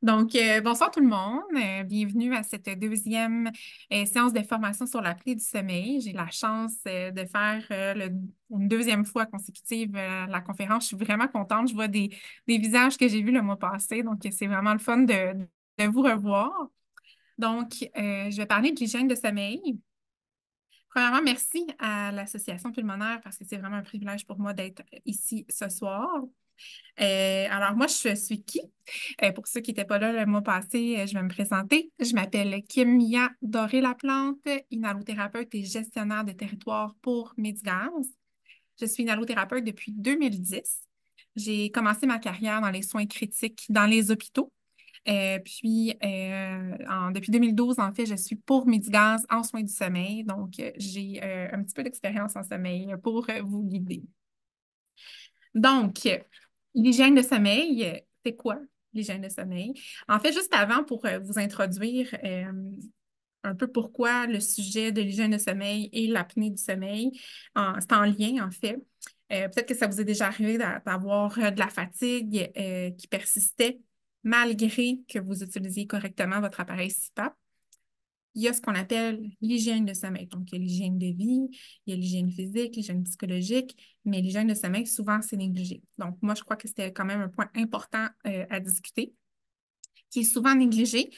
Donc, euh, bonsoir tout le monde. Euh, bienvenue à cette deuxième euh, séance de formation sur la du sommeil. J'ai la chance de faire une deuxième fois consécutive la conférence. Je suis vraiment contente. Je vois des, visages que j'ai vus le mois passé. Donc, c'est vraiment le fun de, de vous revoir. Donc, je vais parler de l'hygiène de sommeil. Premièrement, merci à l'Association pulmonaire parce que c'est vraiment un privilège pour moi d'être ici ce soir. Euh, alors, moi, je suis qui? Euh, pour ceux qui n'étaient pas là le mois passé, euh, je vais me présenter. Je m'appelle Kimia Doré-Laplante, inhalothérapeute et gestionnaire de territoire pour Medigas. Je suis inhalothérapeute depuis 2010. J'ai commencé ma carrière dans les soins critiques dans les hôpitaux. puis, depuis 2012, en fait, je suis pour Medigas en soins du sommeil. Donc, j'ai un petit peu d'expérience en sommeil pour vous guider. Donc, L'hygiène de sommeil, euh, c'est quoi l'hygiène de sommeil? En fait, juste avant, pour euh, vous introduire euh, un peu pourquoi le sujet de l'hygiène de sommeil et l'apnée du sommeil, c'est en lien, en fait. Peut-être que ça vous est déjà arrivé d'avoir de la fatigue qui persistait malgré que vous utilisiez correctement votre appareil CPAP il y a ce qu'on appelle l'hygiène de sommeil. Donc, il y a l'hygiène de vie, il y a l'hygiène physique, l'hygiène psychologique, mais l'hygiène de sommeil, souvent, c'est négligé. Donc, moi, je crois que c'était quand même un point important euh, à discuter qui est souvent négligé,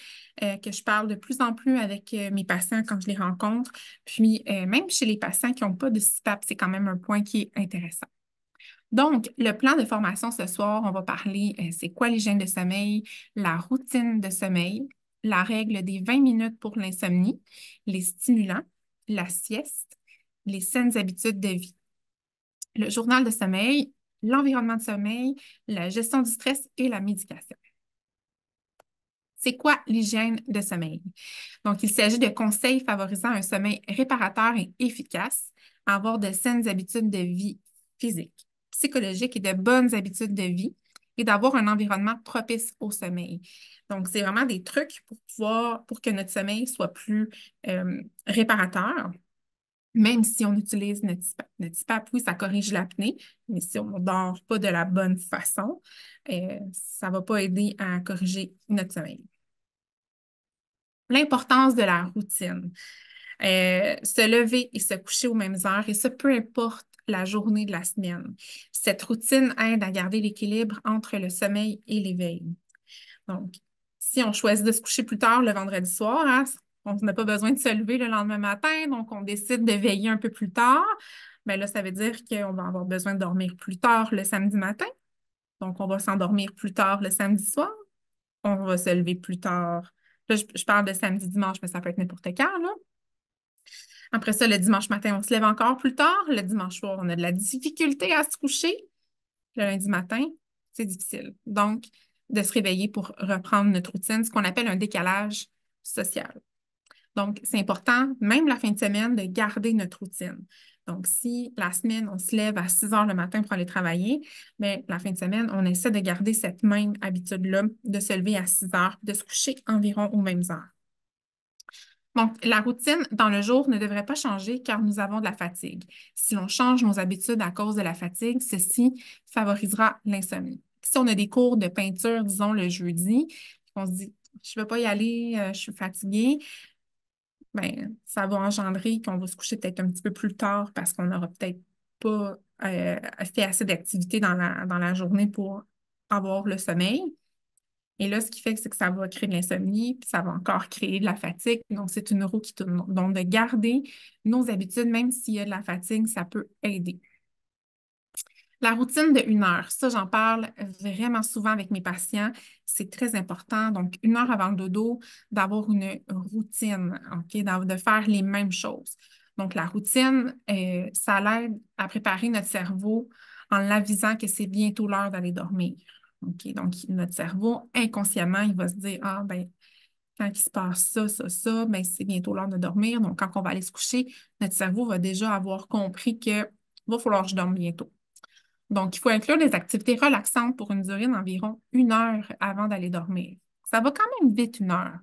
euh, que je parle de plus en plus avec euh, mes patients quand je les rencontre. Puis, même chez les patients qui n'ont pas de CPAP, c'est quand même un point qui est intéressant. Donc, le plan de formation ce soir, on va parler, c'est quoi l'hygiène de sommeil, la routine de sommeil, la règle des 20 minutes pour l'insomnie, les stimulants, la sieste, les saines habitudes de vie. Le journal de sommeil, l'environnement de sommeil, la gestion du stress et la médication. C'est quoi l'hygiène de sommeil? Donc, il s'agit de conseils favorisant un sommeil réparateur et efficace, avoir de saines habitudes de vie physique, psychologique et de bonnes habitudes de vie, et d'avoir un environnement propice au sommeil. Donc, c'est vraiment des trucs pour pouvoir, pour que notre sommeil soit plus euh, réparateur. Même si on utilise notre CPAP. ça corrige l'apnée, mais si on ne dort pas de la bonne façon, euh, ça ne va pas aider à corriger notre sommeil. L'importance de la routine. Euh, se lever et se coucher aux mêmes heures, et ça, peu importe la journée de la semaine. Cette routine aide à garder l'équilibre entre le sommeil et l'éveil. Donc, si on choisit de se coucher plus tard le vendredi soir, hein, on n'a pas besoin de se lever le lendemain matin, donc on décide de veiller un peu plus tard, mais ben là, ça veut dire qu'on va avoir besoin de dormir plus tard le samedi matin. Donc, on va s'endormir plus tard le samedi soir. On va se lever plus tard. Là, je, parle de samedi, dimanche, mais ça peut être n'importe quand, là. Après ça, le dimanche matin, on se lève encore plus tard. Le dimanche soir, on a de la difficulté à se coucher. Le lundi matin, c'est difficile. Donc, de se réveiller pour reprendre notre routine, ce qu'on appelle un décalage social. Donc, c'est important, même la fin de semaine, de garder notre routine. Donc, si la semaine, on se lève à 6 heures le matin pour aller travailler, mais ben, la fin de semaine, on essaie de garder cette même habitude-là, de se lever à 6 heures, de se coucher environ aux mêmes heures. Donc, la routine dans le jour ne devrait pas changer car nous avons de la fatigue. Si l'on change nos habitudes à cause de la fatigue, ceci favorisera l'insomnie. Si on a des cours de peinture, disons le jeudi, on se dit je ne vais pas y aller, euh, je suis fatiguée, ben, ça va engendrer qu'on va se coucher peut-être un petit peu plus tard parce qu'on n'aura peut-être pas euh, assez d'activités dans la journée pour avoir le sommeil. Et là, ce qui fait, c'est que ça va créer de l'insomnie, puis ça va encore créer de la fatigue. Donc, c'est une roue qui tourne. Donc, de garder nos habitudes, même s'il y a de la fatigue, ça peut aider. La routine de une heure, ça, j'en parle vraiment souvent avec mes patients. C'est très important. Donc, une heure avant le dodo, d'avoir une routine, OK, de faire les mêmes choses. Donc, la routine, euh, ça l'aide à préparer notre cerveau en l'avisant que c'est bientôt l'heure d'aller dormir. Donc, notre cerveau, inconsciemment, il va se dire Ah, ben, quand il se passe ça, ça, ça, ben, c'est bientôt l'heure de dormir. Donc, quand on va aller se coucher, notre cerveau va déjà avoir compris qu'il va falloir que je dorme bientôt. Donc, il faut inclure des activités relaxantes pour une durée d'environ une heure avant d'aller dormir. Ça va quand même vite une heure.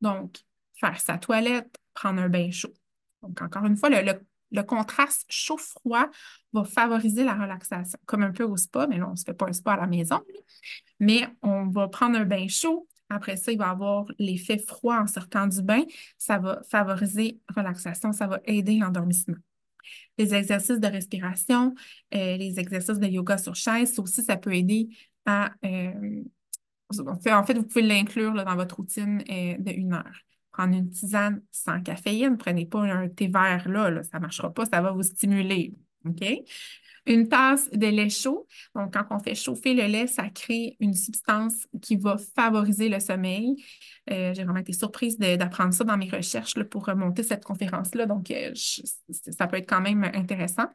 Donc, faire sa toilette, prendre un bain chaud. Donc, encore une fois, le, le le contraste chaud-froid va favoriser la relaxation, comme un peu au spa, mais là, on ne se fait pas un spa à la maison. Mais on va prendre un bain chaud. Après ça, il va avoir l'effet froid en sortant du bain. Ça va favoriser la relaxation, ça va aider l'endormissement. Les exercices de respiration, euh, les exercices de yoga sur chaise, ça aussi, ça peut aider à... Euh, en fait, vous pouvez l'inclure dans votre routine euh, de une heure prendre une tisane sans caféine. ne Prenez pas un thé vert là, ça ne marchera pas, ça va vous stimuler. OK? Une tasse de lait chaud. Donc, quand on fait chauffer le lait, ça crée une substance qui va favoriser le sommeil. Euh, j'ai vraiment été surprise d'apprendre ça dans mes recherches pour remonter cette conférence-là. Donc, euh, ça peut être quand même intéressant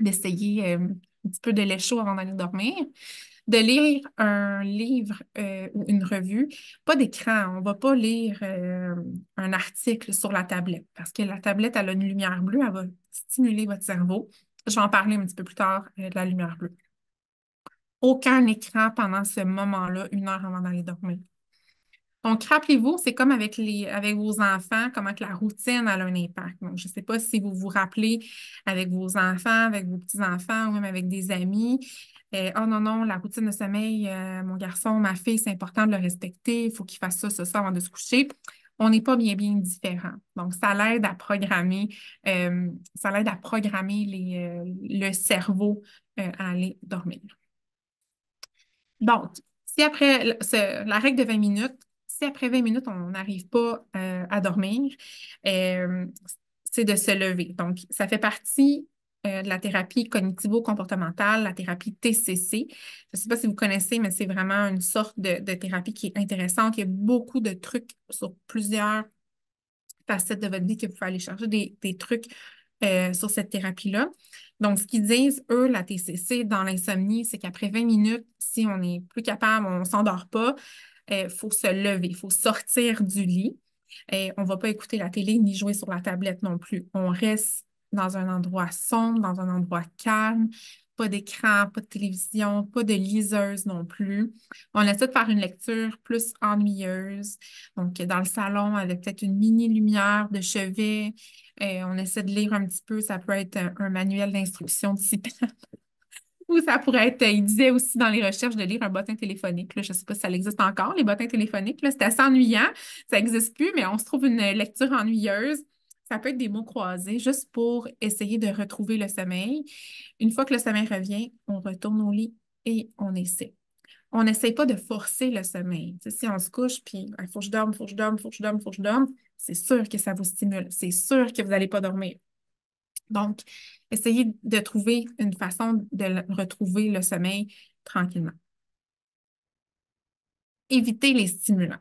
d'essayer euh, un petit peu de lait chaud avant d'aller dormir de lire un livre euh, ou une revue, pas d'écran. On ne va pas lire euh, un article sur la tablette parce que la tablette, elle a une lumière bleue, elle va stimuler votre cerveau. Je vais en parler un petit peu plus tard euh, de la lumière bleue. Aucun écran pendant ce moment-là, une heure avant d'aller dormir. Donc, rappelez-vous, c'est comme avec, les, avec vos enfants, comment que la routine a un impact. Donc, je ne sais pas si vous vous rappelez avec vos enfants, avec vos petits-enfants ou même avec des amis, euh, oh non, non, la routine de sommeil, euh, mon garçon, ma fille, c'est important de le respecter, il faut qu'il fasse ça, ça, ça avant de se coucher. On n'est pas bien, bien différent. Donc, ça l'aide à programmer, euh, ça l'aide à programmer les, le cerveau à aller dormir. Donc, si après la règle de 20 minutes, si après 20 minutes, on n'arrive pas à dormir, c'est de se lever. Donc, ça fait partie euh, de la thérapie cognitivo-comportementale, la thérapie TCC. Je ne sais pas si vous connaissez, mais c'est vraiment une sorte de, thérapie qui est intéressante. Il y a beaucoup de trucs sur plusieurs facettes de votre vie que vous pouvez aller chercher des, trucs euh, sur cette thérapie-là. Donc, ce qu'ils disent, eux, la TCC dans l'insomnie, c'est qu'après 20 minutes, si on n'est plus capable, on ne s'endort pas, il euh, faut se lever, il faut sortir du lit. Et on ne va pas écouter la télé ni jouer sur la tablette non plus. On reste dans un endroit sombre, dans un endroit calme, pas d'écran, pas de télévision, pas de liseuse non plus. On essaie de faire une lecture plus ennuyeuse. Donc, dans le salon, avec peut-être une mini-lumière de chevet, et euh, on essaie de lire un petit peu. Ça peut être euh, un, manuel d'instruction disciplinaire. Ou ça pourrait être, euh, il disait aussi dans les recherches de lire un bottin téléphonique. je ne sais pas si ça existe encore, les bottins téléphoniques. C'est assez ennuyant. Ça n'existe plus, mais on se trouve une lecture ennuyeuse ça peut être des mots croisés juste pour essayer de retrouver le sommeil. Une fois que le sommeil revient, on retourne au lit et on essaie. On n'essaie pas de forcer le sommeil. si on se couche, puis il faut que je dorme, il faut que je dorme, faut que je dorme, faut que je dorme, c'est sûr que ça vous stimule. C'est sûr que vous n'allez pas dormir. Donc, essayez de trouver une façon de retrouver le sommeil tranquillement. Évitez les stimulants.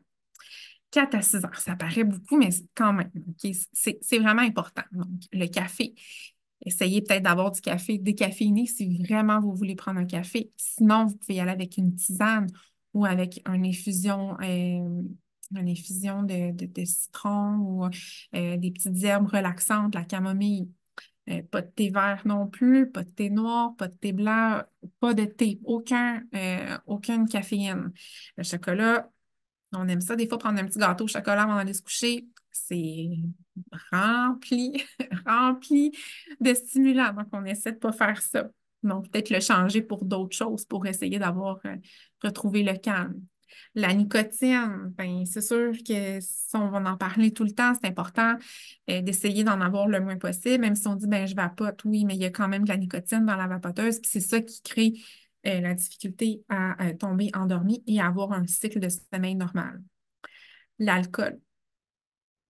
4 à 6 heures. Ça paraît beaucoup, mais quand même, c'est vraiment important. Donc, le café. Essayez peut-être d'avoir du café décaféiné si vraiment vous voulez prendre un café. Sinon, vous pouvez y aller avec une tisane ou avec euh, une infusion, infusion de, de, citron ou euh, des petites herbes relaxantes, la camomille. Euh, pas de thé vert non plus, pas de thé noir, pas de thé blanc, pas de thé, aucun, aucune caféine. Le chocolat, on aime ça, des fois, prendre un petit gâteau au chocolat avant d'aller se coucher. C'est rempli, rempli de stimulants. Donc, on essaie de ne pas faire ça. Donc, peut-être le changer pour d'autres choses pour essayer d'avoir euh, retrouvé le calme. La nicotine, ben, c'est sûr que on va en parler tout le temps, c'est important euh, d'essayer d'en avoir le moins possible, même si on dit ben, je vapote, oui, mais il y a quand même de la nicotine dans la vapoteuse, puis c'est ça qui crée euh, la difficulté à euh, tomber endormi et avoir un cycle de sommeil normal. L'alcool.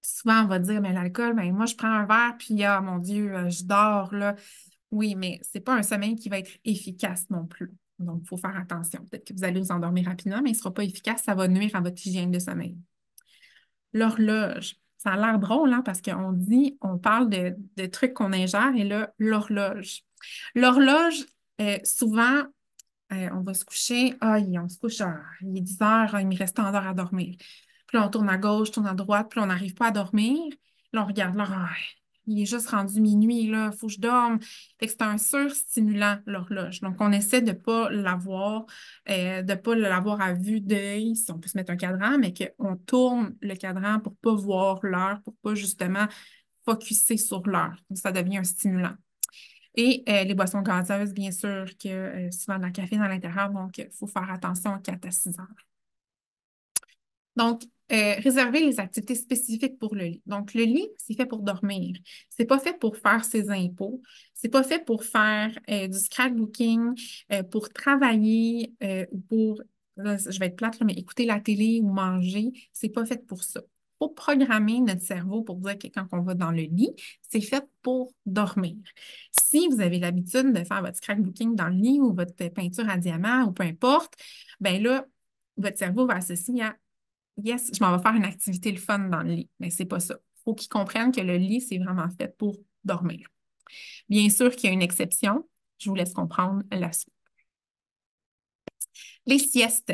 Souvent, on va dire, mais l'alcool, ben, moi, je prends un verre, puis, ah, mon Dieu, euh, je dors, là. Oui, mais ce n'est pas un sommeil qui va être efficace non plus. Donc, il faut faire attention. Peut-être que vous allez vous endormir rapidement, mais il ne sera pas efficace. Ça va nuire à votre hygiène de sommeil. L'horloge. Ça a l'air drôle, hein, parce qu'on dit, on parle de, trucs qu'on ingère et là, l'horloge. L'horloge, souvent, euh, on va se coucher. Ah, on se couche, ah, il est 10 heures, ah, il me reste tant d'heures à dormir. Puis on tourne à gauche, tourne à droite, puis on n'arrive pas à dormir. Là, on regarde, là, ah, il est juste rendu minuit, il faut que je dorme. c'est un surstimulant, l'horloge. Donc, on essaie de ne pas l'avoir, euh, de pas l'avoir à vue d'œil, si on peut se mettre un cadran, mais qu'on tourne le cadran pour ne pas voir l'heure, pour ne pas justement focusser sur l'heure. ça devient un stimulant. Et euh, les boissons gazeuses, bien sûr, que euh, souvent de la café, dans l'intérieur, donc il euh, faut faire attention à 4 à 6 heures. Donc, réserver les activités spécifiques pour le lit. Donc, le lit, c'est fait pour dormir. C'est pas fait pour faire ses impôts. C'est pas fait pour faire du scrapbooking, pour travailler ou pour, je vais être plate, mais écouter la télé ou manger. C'est pas fait pour ça programmer notre cerveau pour dire que quand on va dans le lit, c'est fait pour dormir. Si vous avez l'habitude de faire votre crackbooking dans le lit ou votre peinture à diamant ou peu importe, ben là, votre cerveau va associer à Yes, je m'en vais faire une activité le fun dans le lit. Mais c'est pas ça. Il faut qu'ils comprennent que le lit, c'est vraiment fait pour dormir. Bien sûr qu'il y a une exception. Je vous laisse comprendre la suite. Les siestes.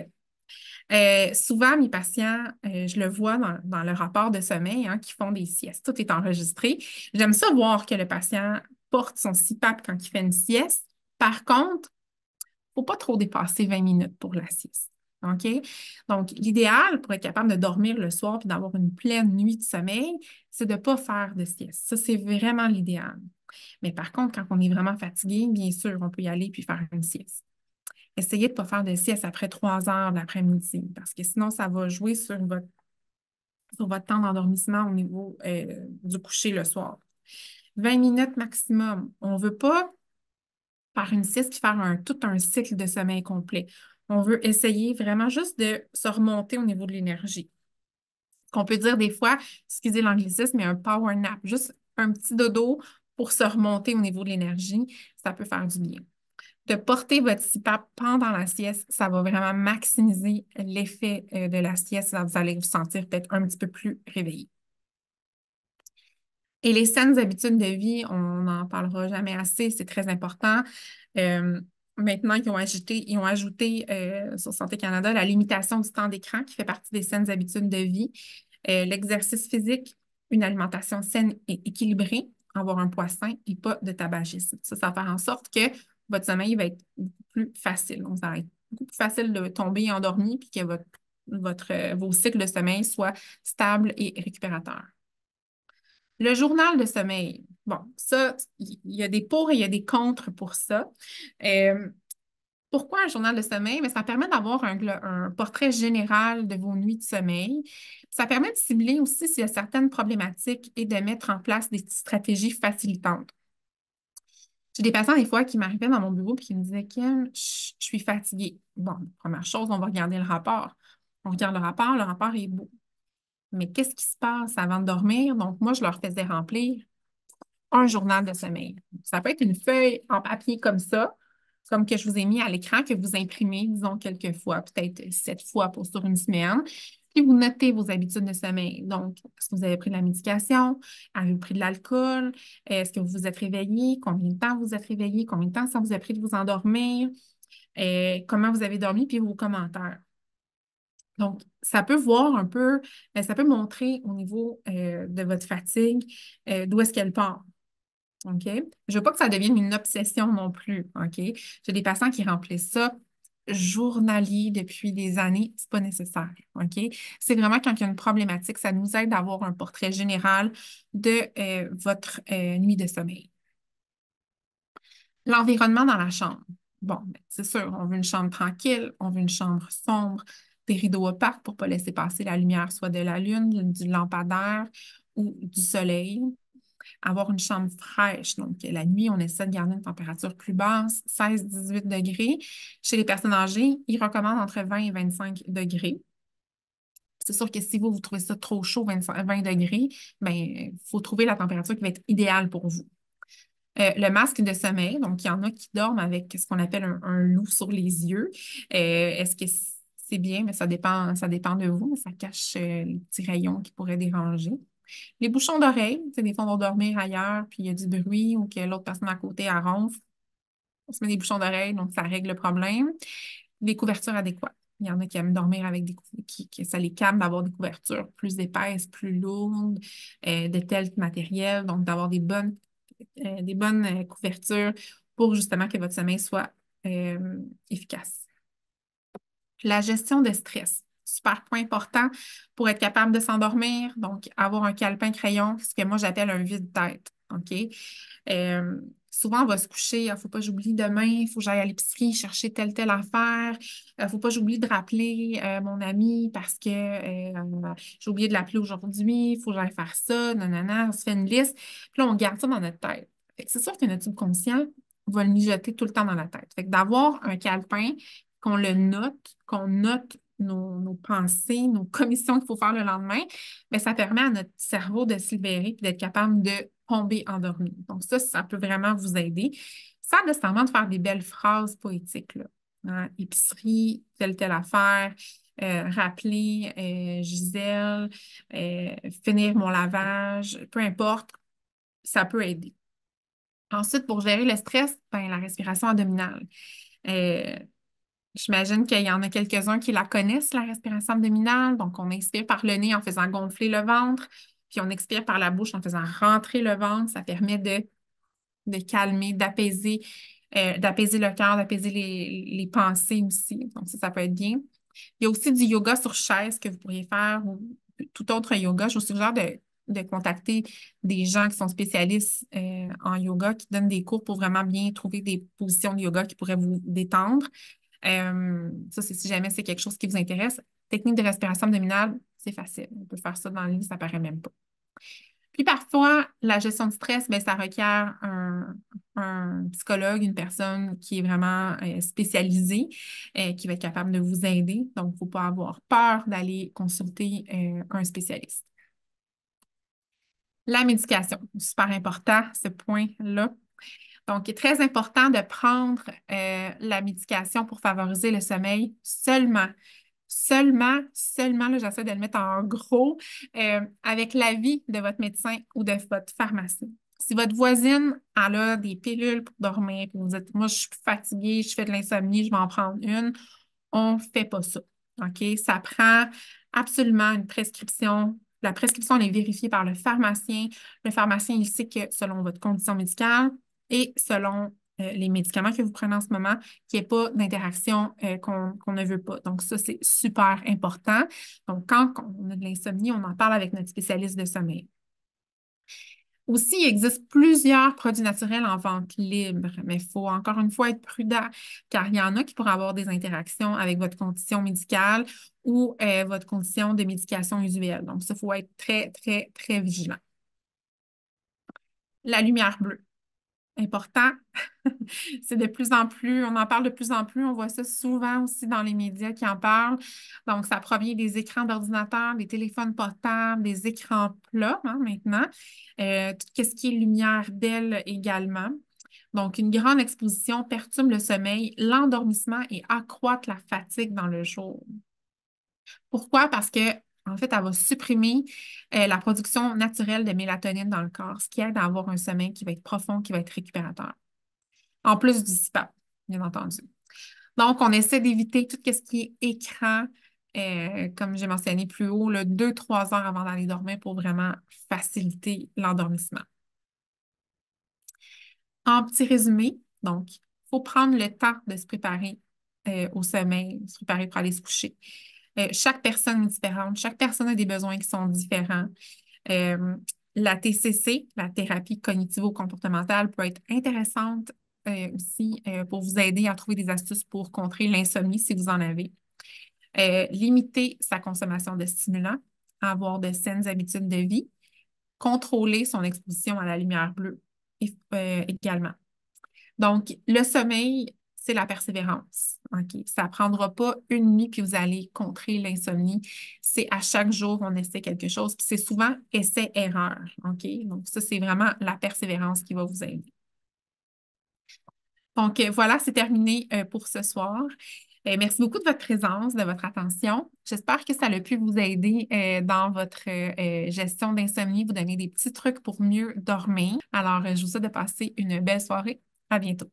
Euh, souvent, mes patients, euh, je le vois dans, le rapport de sommeil, hein, qui font des siestes. Tout est enregistré. J'aime ça voir que le patient porte son CPAP quand il fait une sieste. Par contre, il ne faut pas trop dépasser 20 minutes pour la sieste. OK? Donc, l'idéal pour être capable de dormir le soir et d'avoir une pleine nuit de sommeil, c'est de ne pas faire de sieste. Ça, c'est vraiment l'idéal. Mais par contre, quand on est vraiment fatigué, bien sûr, on peut y aller puis faire une sieste essayez de ne pas faire de sieste après trois heures daprès midi parce que sinon, ça va jouer sur votre, sur votre temps d'endormissement au niveau euh, du coucher le soir. 20 minutes maximum. On ne veut pas par une sieste faire un, tout un cycle de sommeil complet. On veut essayer vraiment juste de se remonter au niveau de l'énergie. Qu'on peut dire des fois, excusez l'anglicisme, mais un power nap, juste un petit dodo pour se remonter au niveau de l'énergie, ça peut faire du bien de porter votre cipap pendant la sieste, ça va vraiment maximiser l'effet euh, de la sieste. Vous allez vous sentir peut-être un petit peu plus réveillé. Et les saines habitudes de vie, on n'en parlera jamais assez, c'est très important. Euh, maintenant, ils ont ajouté, ils ont ajouté euh, sur Santé Canada la limitation du temps d'écran qui fait partie des saines habitudes de vie, l'exercice physique, une alimentation saine et équilibrée, avoir un poids sain et pas de tabagisme. Ça, ça va faire en sorte que votre sommeil va être plus facile. Donc, ça va être beaucoup plus facile de tomber endormi puis que votre, vos cycles de sommeil soient stables et récupérateurs. Le journal de sommeil. Bon, ça, il y a des pour et il y a des contre pour ça. Euh, pourquoi un journal de sommeil? Mais ben, ça permet d'avoir un, portrait général de vos nuits de sommeil. Ça permet de cibler aussi s'il y a certaines problématiques et de mettre en place des stratégies facilitantes. J'ai des patients des fois qui m'arrivaient dans mon bureau et qui me disaient Kim, je suis fatiguée. Bon, première chose, on va regarder le rapport. On regarde le rapport, le rapport est beau. Mais qu'est-ce qui se passe avant de dormir? Donc, moi, je leur faisais remplir un journal de sommeil. Ça peut être une feuille en papier comme ça, comme que je vous ai mis à l'écran, que vous imprimez, disons, quelques fois, peut-être sept fois pour sur une semaine. Puis vous notez vos habitudes de sommeil. Donc, est-ce que vous avez pris de la médication? Avez-vous pris de l'alcool? Est-ce que vous vous êtes réveillé? Combien de temps vous êtes réveillé? Combien de temps ça vous a pris de vous endormir? Euh, comment vous avez dormi? Puis vos commentaires. Donc, ça peut voir un peu, mais ça peut montrer au niveau euh, de votre fatigue euh, d'où est-ce qu'elle part. OK? Je veux pas que ça devienne une obsession non plus. OK? J'ai des patients qui remplissent ça journalier depuis des années, ce n'est pas nécessaire. OK? C'est vraiment quand il y a une problématique, ça nous aide d'avoir un portrait général de euh, votre euh, nuit de sommeil. L'environnement dans la chambre. Bon, ben, c'est sûr, on veut une chambre tranquille, on veut une chambre sombre, des rideaux opaques pour ne pas laisser passer la lumière, soit de la lune, du lampadaire ou du soleil avoir une chambre fraîche. Donc, la nuit, on essaie de garder une température plus basse, 16-18 degrés. Chez les personnes âgées, ils recommandent entre 20 et 25 degrés. C'est sûr que si vous, vous trouvez ça trop chaud, 20 degrés, bien, il faut trouver la température qui va être idéale pour vous. Euh, le masque de sommeil, donc il y en a qui dorment avec ce qu'on appelle un, loup sur les yeux. Euh, est-ce que c'est bien, mais ça dépend, ça dépend de vous, mais ça cache euh, les petits rayons qui pourraient déranger. Les bouchons d'oreilles, des fois, on va dormir ailleurs, puis il y a du bruit ou que l'autre personne à côté a ronfle. On se met des bouchons d'oreilles, donc ça règle le problème. Des couvertures adéquates. Il y en a qui aiment dormir avec des qui, qui ça les calme d'avoir des couvertures plus épaisses, plus lourdes, euh, de tel matériel, donc d'avoir des bonnes, euh, euh, couvertures pour justement que votre sommeil soit efficace. La gestion de stress super point important pour être capable de s'endormir. Donc, avoir un calepin crayon, ce que moi j'appelle un vide-tête. OK? Euh, souvent, on va se coucher, il ah, ne faut pas j'oublie demain, il faut que j'aille à l'épicerie chercher telle, telle affaire, il euh, ne faut pas que j'oublie de rappeler euh, mon ami parce que j'ai oublié de l'appeler aujourd'hui, il faut que j'aille faire ça, non, on se fait une liste. Puis là, on garde ça dans notre tête. C'est sûr que notre subconscient va le mijoter tout le temps dans la tête. d'avoir un calepin, qu'on le note, qu'on note nos, pensées, nos commissions qu'il faut faire le lendemain, mais ça permet à notre cerveau de se libérer et d'être capable de tomber endormi. Donc, ça, ça peut vraiment vous aider. Sans nécessairement de faire des belles phrases poétiques, là. Hein. épicerie, telle, telle affaire, euh, rappeler euh, Gisèle, euh, finir mon lavage, peu importe, ça peut aider. Ensuite, pour gérer le stress, ben, la respiration abdominale. J'imagine qu'il y en a quelques-uns qui la connaissent, la respiration abdominale. Donc, on inspire par le nez en faisant gonfler le ventre, puis on expire par la bouche en faisant rentrer le ventre. Ça permet de, de calmer, d'apaiser, euh, d'apaiser le cœur, d'apaiser les, pensées aussi. Donc, ça, ça peut être bien. Il y a aussi du yoga sur chaise que vous pourriez faire ou tout autre yoga. Je vous suggère de, de contacter des gens qui sont spécialistes euh, en yoga, qui donnent des cours pour vraiment bien trouver des positions de yoga qui pourraient vous détendre. Euh, ça, c'est si jamais c'est quelque chose qui vous intéresse. Technique de respiration abdominale, c'est facile. On peut faire ça dans le ça paraît même pas. Puis parfois, la gestion de stress, ben, ça requiert un, psychologue, une personne qui est vraiment euh, spécialisée, euh, qui va être capable de vous aider. Donc, il ne faut pas avoir peur d'aller consulter un spécialiste. La médication, super important, ce point-là. Donc, il est très important de prendre euh, la médication pour favoriser le sommeil seulement. Seulement, seulement, là, j'essaie de le mettre en gros, euh, avec l'avis de votre médecin ou de votre pharmacie. Si votre voisine a des pilules pour dormir, vous dites, moi, je suis fatiguée, je fais de l'insomnie, je vais en prendre une, on ne fait pas ça. OK? Ça prend absolument une prescription la prescription, elle est vérifiée par le pharmacien. Le pharmacien, il sait que selon votre condition médicale, et selon euh, les médicaments que vous prenez en ce moment, qu'il n'y ait pas d'interaction euh, qu'on ne veut pas. Donc, ça, c'est super important. Donc, quand on a de l'insomnie, on en parle avec notre spécialiste de sommeil. Aussi, il existe plusieurs produits naturels en vente libre, mais il faut encore une fois être prudent, car il y en a qui pourraient avoir des interactions avec votre condition médicale ou euh, votre condition de médication usuelle. Donc, ça, il faut être très, très, très vigilant. La lumière bleue important. c'est de plus en plus, on en parle de plus en plus, on voit ça souvent aussi dans les médias qui en parlent. Donc, ça provient des écrans d'ordinateur, des téléphones portables, des écrans plats hein, maintenant, euh, tout ce qui est lumière belle également. Donc, une grande exposition perturbe le sommeil, l'endormissement et accroît la fatigue dans le jour. Pourquoi? Parce que en fait, elle va supprimer euh, la production naturelle de mélatonine dans le corps, ce qui aide à avoir un sommeil qui va être profond, qui va être récupérateur. En plus du CPAP, bien entendu. Donc, on essaie d'éviter tout ce qui est écran, euh, comme j'ai mentionné plus haut, 2-3 heures avant d'aller dormir pour vraiment faciliter l'endormissement. En petit résumé, donc, il faut prendre le temps de se préparer euh, au sommeil, se préparer pour aller se coucher. Euh, chaque personne est différente, chaque personne a des besoins qui sont différents. Euh, la TCC, la thérapie cognitivo-comportementale, peut être intéressante euh, aussi pour vous aider à trouver des astuces pour contrer l'insomnie si vous en avez. limiter sa consommation de stimulants, avoir de saines habitudes de vie, contrôler son exposition à la lumière bleue également. Donc, le sommeil, c'est la persévérance. Ça ne prendra pas une nuit que vous allez contrer l'insomnie. C'est à chaque jour, on essaie quelque chose. c'est souvent essai-erreur. OK? Donc, ça, c'est vraiment la persévérance qui va vous aider. Donc, euh, voilà, c'est terminé euh, pour ce soir. Euh, merci beaucoup de votre présence, de votre attention. J'espère que ça a pu vous aider dans votre gestion d'insomnie, vous donner des petits trucs pour mieux dormir. Alors, je vous souhaite de passer une belle soirée. À bientôt.